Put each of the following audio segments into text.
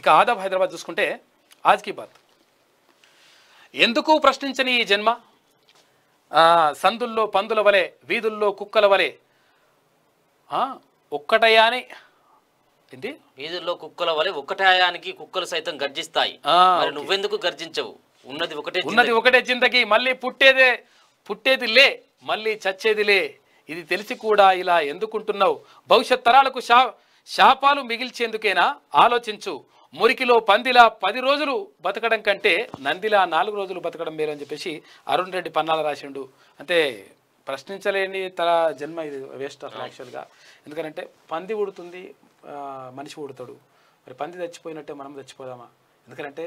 ఇక ఆదాబ్ హైదరాబాద్ చూసుకుంటే ఆజ్కి బాత్ ఎందుకు ప్రశ్నించని ఈ జన్మ సందుల్లో పందుల వలె వీధుల్లో కుక్కల వలె ఒక్కటయాని ఏంటి వీధుల్లో కుక్కల వలె ఒక్కటయానికి కుక్కలు సైతం గర్జిస్తాయి మరి నువ్వెందుకు గర్జించవు ఉన్నది ఒకటే ఉన్నది ఒకటే జిందకి మళ్ళీ పుట్టేదే పుట్టేది లే మళ్ళీ చచ్చేది లే ఇది తెలిసి కూడా ఇలా ఎందుకుంటున్నావు భవిష్యత్ తరాలకు శా శాపాలు మిగిల్చేందుకేనా ఆలోచించు మురికిలో పందిలా పది రోజులు బతకడం కంటే నందిలా నాలుగు రోజులు బతకడం మేలు అని చెప్పేసి అరుణ్ రెడ్డి పన్నాల రాసిండు అంటే ప్రశ్నించలేని తన జన్మ ఇది వేస్ట్ అసలు యాక్చువల్గా ఎందుకంటే పంది ఉడుతుంది మనిషి ఉడతాడు మరి పంది చచ్చిపోయినట్టే మనం చచ్చిపోదామా ఎందుకంటే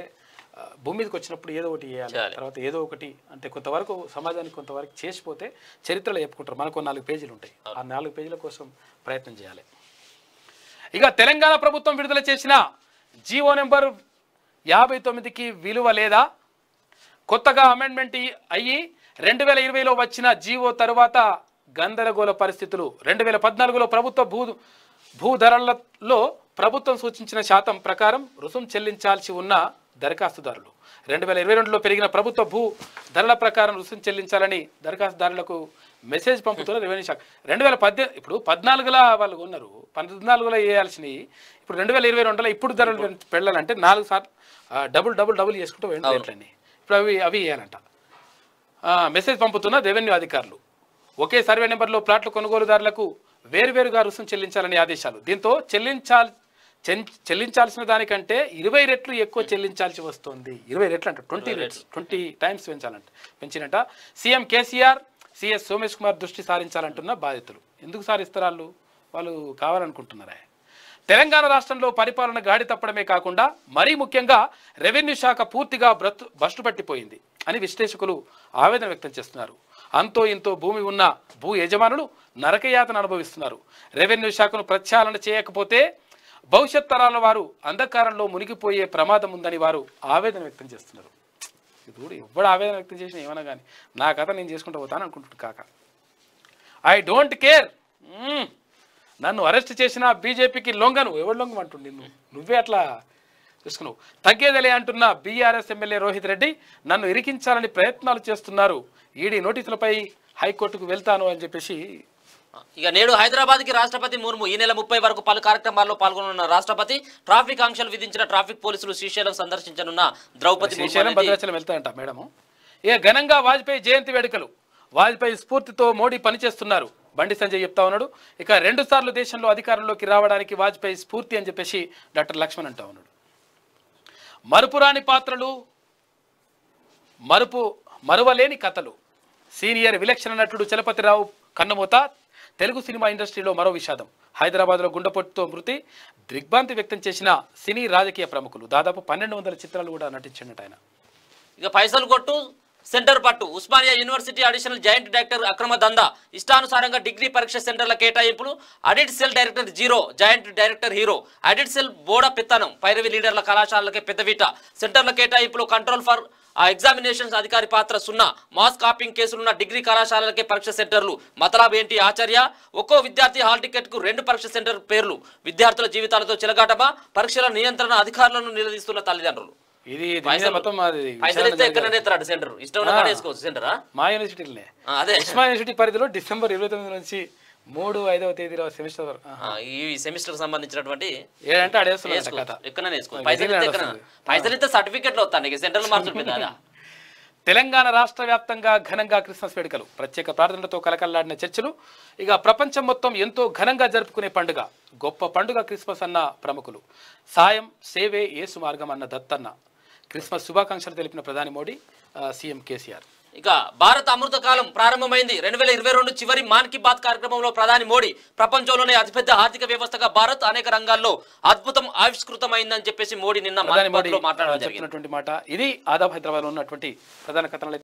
భూమి మీదకి వచ్చినప్పుడు ఏదో ఒకటి చేయాలి తర్వాత ఏదో ఒకటి అంటే కొంతవరకు సమాజానికి కొంతవరకు చేసిపోతే చరిత్రలో చెప్పుకుంటారు మనకు నాలుగు పేజీలు ఉంటాయి ఆ నాలుగు పేజీల కోసం ప్రయత్నం చేయాలి ఇక తెలంగాణ ప్రభుత్వం విడుదల చేసిన జీవో నెంబర్ యాభై తొమ్మిదికి విలువ లేదా కొత్తగా అమెండ్మెంట్ అయ్యి రెండు వేల ఇరవైలో వచ్చిన జీవో తరువాత గందరగోళ పరిస్థితులు రెండు వేల పద్నాలుగులో ప్రభుత్వ భూ భూధరలలో ప్రభుత్వం సూచించిన శాతం ప్రకారం రుసుం చెల్లించాల్సి ఉన్న దరఖాస్తుదారులు రెండు వేల ఇరవై రెండులో పెరిగిన ప్రభుత్వ భూ ధరల ప్రకారం రుసుం చెల్లించాలని దరఖాస్తుదారులకు మెసేజ్ పంపుతున్న రెవెన్యూ శాఖ రెండు వేల పద్దె ఇప్పుడు పద్నాలుగులా వాళ్ళు ఉన్నారు నాలుగులో వేయాల్సినవి ఇప్పుడు రెండు వేల ఇరవై రెండులో ఇప్పుడు ధరలు పెళ్ళాలంటే నాలుగు సార్లు డబుల్ డబుల్ డబుల్ చేసుకుంటూ వెళ్ళండి ఇప్పుడు అవి అవి వేయాలంట మెసేజ్ పంపుతున్న రెవెన్యూ అధికారులు ఒకే సర్వే నెంబర్లో ప్లాట్లు కొనుగోలుదారులకు వేరువేరుగా రుసుము చెల్లించాలని ఆదేశాలు దీంతో చెల్లించాల్ చెల్లించాల్సిన దానికంటే ఇరవై రెట్లు ఎక్కువ చెల్లించాల్సి వస్తుంది ఇరవై రెట్లు అంట ట్వంటీ రెట్స్ ట్వంటీ టైమ్స్ పెంచాలంట పెంచినట సీఎం కేసీఆర్ సిఎస్ సోమేష్ కుమార్ దృష్టి సారించాలంటున్న బాధితులు ఎందుకు సారిస్తారు వాళ్ళు వాళ్ళు కావాలనుకుంటున్నారా తెలంగాణ రాష్ట్రంలో పరిపాలన గాడి తప్పడమే కాకుండా మరీ ముఖ్యంగా రెవెన్యూ శాఖ పూర్తిగా బ్రతు బస్టు పట్టిపోయింది అని విశ్లేషకులు ఆవేదన వ్యక్తం చేస్తున్నారు అంతో ఇంతో భూమి ఉన్న భూ యజమానులు నరకయాతను అనుభవిస్తున్నారు రెవెన్యూ శాఖను ప్రత్యాలన చేయకపోతే భవిష్యత్ తరాల వారు అంధకారంలో మునిగిపోయే ప్రమాదం ఉందని వారు ఆవేదన వ్యక్తం చేస్తున్నారు ఇప్పుడు ఎవడు ఆవేదన వ్యక్తం చేసిన ఏమైనా కానీ నా కథ నేను చేసుకుంటూ పోతాను అనుకుంటున్నాను కాక ఐ డోంట్ కేర్ నన్ను అరెస్ట్ చేసిన బీజేపీకి లొంగను ఎవరు అంటుంది నువ్వు నువ్వే అట్లా చూసుకున్నావు తగ్గేదలే అంటున్న బీఆర్ఎస్ ఎమ్మెల్యే రోహిత్ రెడ్డి నన్ను ఇరికించాలని ప్రయత్నాలు చేస్తున్నారు ఈడీ నోటీసులపై హైకోర్టుకు వెళ్తాను అని చెప్పేసి ఇక నేడు హైదరాబాద్కి రాష్ట్రపతి ముర్ము ఈ నెల ముప్పై వరకు పలు కార్యక్రమాల్లో పాల్గొనున్న రాష్ట్రపతి ట్రాఫిక్ ఆంక్షలు విధించిన ట్రాఫిక్ పోలీసులు శ్రీశైలం సందర్శించనున్న ద్రౌపది శ్రీశైలం మేడం ఇక ఘనంగా వాజ్పేయి జయంతి వేడుకలు వాజ్పేయి స్ఫూర్తితో మోడీ పనిచేస్తున్నారు బండి సంజయ్ చెప్తా ఉన్నాడు ఇక రెండు సార్లు దేశంలో అధికారంలోకి రావడానికి వాజ్పేయి స్ఫూర్తి అని చెప్పేసి డాక్టర్ లక్ష్మణ్ అంటా ఉన్నాడు మరుపురాని పాత్రలు మరుపు మరువలేని కథలు సీనియర్ విలక్షణ నటుడు చలపతిరావు కన్నమూత తెలుగు సినిమా ఇండస్ట్రీలో మరో విషాదం హైదరాబాద్లో గుండెపోటుతో మృతి దిగ్భ్రాంతి వ్యక్తం చేసిన సినీ రాజకీయ ప్రముఖులు దాదాపు పన్నెండు వందల చిత్రాలు కూడా నటించినట్టు ఆయన ఇక పైసలు కొట్టు సెంటర్ పట్టు Osmania university additional joint director అక్రమ దందా ఇష్టానుసారంగా డిగ్రీ పరీక్ష సెంటర్ల కేటాయింపులు audit cell director zero joint director hero audit cell బోడ పెత్తనం పైరవి లీడర్ల కళాశాలకే పెద్దవీట సెంటర్ల కేటాయింపులు కంట్రోల్ ఫర్ ఆ ఎగ్జామినేషన్స్ అధికారి పాత్ర సున్నా మాస్ కాపింగ్ కేసులున్న డిగ్రీ కళాశాలలకే పరీక్ష సెంటర్లు మతలాబ్ ఏంటి ఆచార్య ఒక్కో విద్యార్థి హాల్ టికెట్ కు రెండు పరీక్ష సెంటర్ పేర్లు విద్యార్థుల జీవితాలతో చిలగాటమా పరీక్షల నియంత్రణ అధికారులను నిలదీస్తున్న తల్లిదండ్రులు ఇది మొత్తం యూనివర్సిటీ పరిధిలో డిసెంబర్ ఇరవై తొమ్మిది నుంచి మూడు ఐదవ తేదీలో సెమిస్టర్ ఈ సెమిస్టర్ సంబంధించినటువంటి ఏదంటే పైసలు సర్టిఫికెట్లు సెంట్రల్ మార్కులు తెలంగాణ రాష్ట్ర వ్యాప్తంగా ఘనంగా క్రిస్మస్ వేడుకలు ప్రత్యేక ప్రార్థనలతో కలకల్లాడిన చర్చలు ఇక ప్రపంచం మొత్తం ఎంతో ఘనంగా జరుపుకునే పండుగ గొప్ప పండుగ క్రిస్మస్ అన్న ప్రముఖులు సాయం సేవే ఏసు మార్గం అన్న దత్తన్న క్రిస్మస్ శుభాకాంక్షలు తెలిపిన ప్రధాని మోడీ సీఎం కేసీఆర్ ఇక భారత అమృత కాలం ప్రారంభమైంది రెండు వేల ఇరవై రెండు చివరి మాన్ కీ బాత్ కార్యక్రమంలో ప్రధాని మోడీ ప్రపంచంలోనే అతిపెద్ద ఆర్థిక వ్యవస్థగా భారత్ అనేక రంగాల్లో అద్భుతం ఆవిష్కృతమైందని చెప్పేసి మోడీ నిన్న మాట్లాడాలి మాట ఇది ఆదాబ్ హైదరాబాద్ ఉన్నటువంటి ప్రధాన కథనాలు